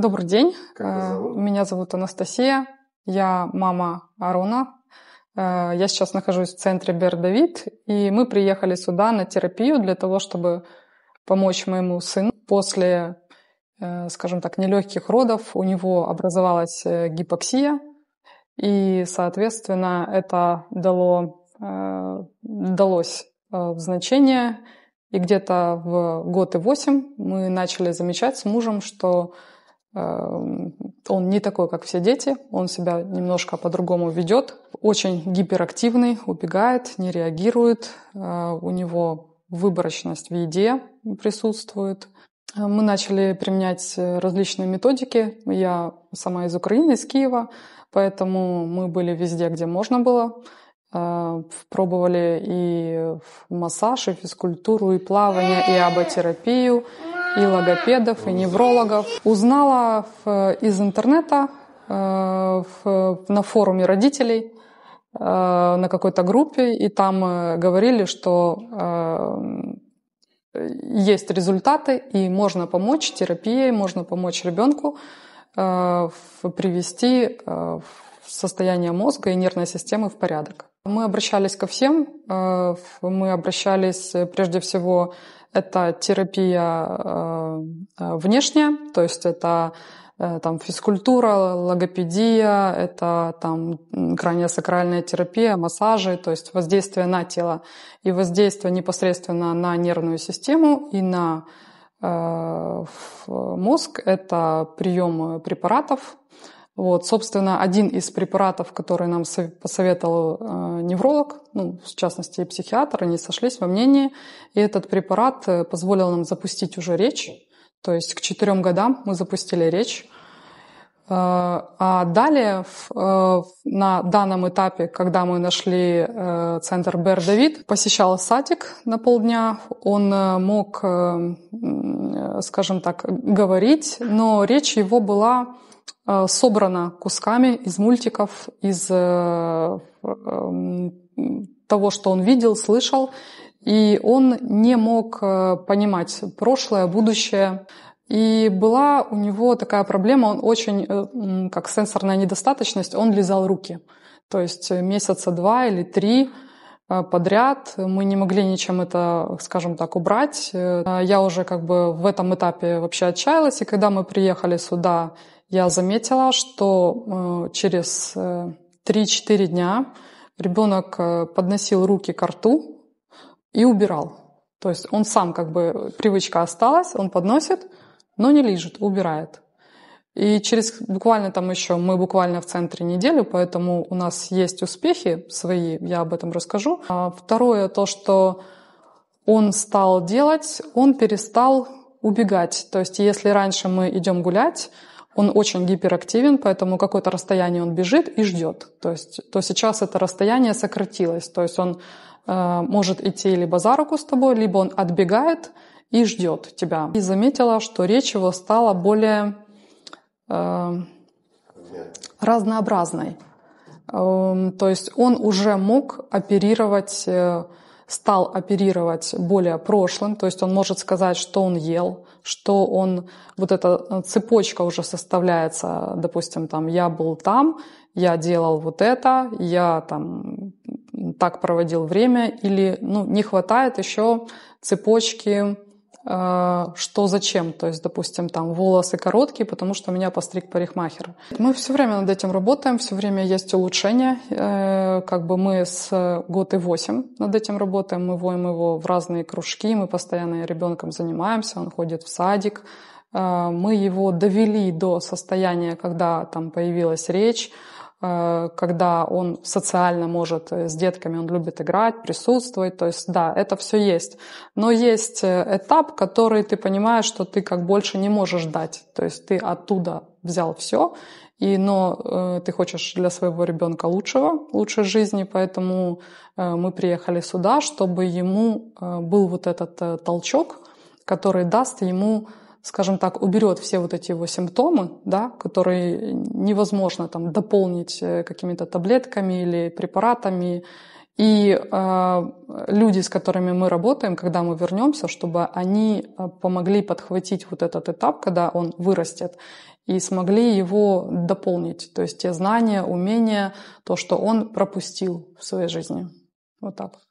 Добрый день. Э, зовут? Меня зовут Анастасия. Я мама Арона. Э, я сейчас нахожусь в центре Бердавид, и мы приехали сюда на терапию для того, чтобы помочь моему сыну. После, э, скажем так, нелегких родов у него образовалась гипоксия, и, соответственно, это дало, далось в значение. И где-то в год и восемь мы начали замечать с мужем, что Эм, он не такой, как все дети, он себя немножко по-другому ведет, очень гиперактивный, убегает, не реагирует, э, у него выборочность в еде присутствует. Э, мы начали применять э, различные методики. Я сама из Украины, из Киева, поэтому мы были везде, где можно было. Пробовали и массаж, и физкультуру, и плавание, и аботерапию, и логопедов, и неврологов. Узнала в, из интернета, э, в, на форуме родителей, э, на какой-то группе, и там э, говорили, что есть результаты, и можно помочь терапией, можно помочь ребенку привести состояние мозга и нервной системы в порядок. Мы обращались ко всем, мы обращались прежде всего это терапия э, э, внешняя, то есть это э, там физкультура, логопедия, это там краниосакральная терапия, массажи, то есть воздействие на тело и воздействие непосредственно на нервную систему и на э, мозг. Это прием препаратов, вот, собственно, один из препаратов, который нам посоветовал э, невролог, ну, в частности, и психиатр, они сошлись во мнении, и этот препарат э, позволил нам запустить уже речь. То есть к четырем годам мы запустили речь, а далее э, на данном этапе, когда мы нашли э, центр Бер Давид, посещал Сатик на полдня. Он э, мог, скажем так, говорить, но речь его была собрана кусками из мультиков, из того, что он видел, слышал, и он не мог понимать прошлое, будущее. И была у него такая проблема, он очень, э, как сенсорная недостаточность, он лизал руки. То есть э, месяца два или три э, подряд. Мы не могли ничем это, скажем так, убрать. Я уже как бы в этом этапе вообще отчаялась. И когда мы приехали сюда, я заметила, что через 3-4 дня ребенок подносил руки к рту и убирал. То есть он сам как бы, привычка осталась, он подносит, но не лижет, убирает. И через буквально там еще, мы буквально в центре недели, поэтому у нас есть успехи свои, я об этом расскажу. А второе, то, что он стал делать, он перестал убегать. То есть если раньше мы идем гулять, он очень гиперактивен, поэтому какое-то расстояние он бежит и ждет. То есть то сейчас это расстояние сократилось. То есть он э, может идти либо за руку с тобой, либо он отбегает – и ждет тебя. И заметила, что речь его стала более э, разнообразной. Э, то есть он уже мог оперировать, э, стал оперировать более прошлым, то есть он может сказать, что он ел, что он, вот эта э, цепочка уже составляется, допустим, там, я был там, я делал вот это, я там так проводил время, или, ну, не хватает еще цепочки Э, что зачем. То есть, допустим, там волосы короткие, потому что меня постриг парикмахер. Мы все время над этим работаем, все время есть улучшения. Э, как бы мы с год и восемь над этим работаем, мы воем его в разные кружки, мы постоянно ребенком занимаемся, он ходит в садик. Э, мы его довели до состояния, когда там появилась речь, Э, когда он социально может э, с детками, он любит играть, присутствовать, то есть да, это все есть. Но есть э, этап, который ты понимаешь, что ты как больше не можешь дать, то есть ты оттуда взял все, и, но э, ты хочешь для своего ребенка лучшего, лучшей жизни, поэтому э, мы приехали сюда, чтобы ему э, был вот этот э, толчок, который даст ему скажем так, уберет все вот эти его симптомы, да, которые невозможно там дополнить э, какими-то таблетками или препаратами. И э, люди, с которыми мы работаем, когда мы вернемся, чтобы они э, помогли подхватить вот этот этап, когда он вырастет, и смогли его дополнить, то есть те знания, умения, то, что он пропустил в своей жизни. Вот так.